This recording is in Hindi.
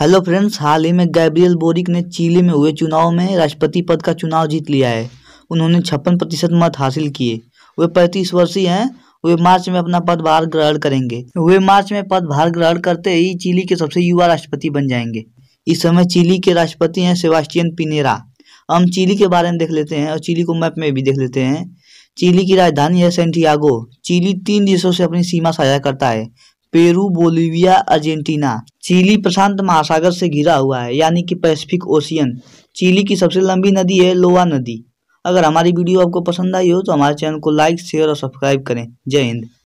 हेलो फ्रेंड्स हाल ही में गैब्रियल बोरिक ने चिली में हुए चुनाव में राष्ट्रपति पद का चुनाव जीत लिया है उन्होंने छप्पन प्रतिशत मत हासिल किए वे पैंतीस वर्षीय हैं वे मार्च में अपना पद भार ग्रहण करेंगे वे मार्च में पद भार ग्रहण करते ही चिली के सबसे युवा राष्ट्रपति बन जाएंगे इस समय चिली के राष्ट्रपति हैं सेवास्टियन पिनेरा हम चिली के बारे में देख लेते हैं और चिली को मैप में भी देख लेते हैं चिली की राजधानी है सेंटियागो चिली तीन देशों से अपनी सीमा साझा करता है पेरू बोलीविया अर्जेंटीना चिली प्रशांत महासागर से घिरा हुआ है यानी कि पैसिफिक ओशियन चिली की सबसे लंबी नदी है लोआ नदी अगर हमारी वीडियो आपको पसंद आई हो तो हमारे चैनल को लाइक शेयर और सब्सक्राइब करें जय हिंद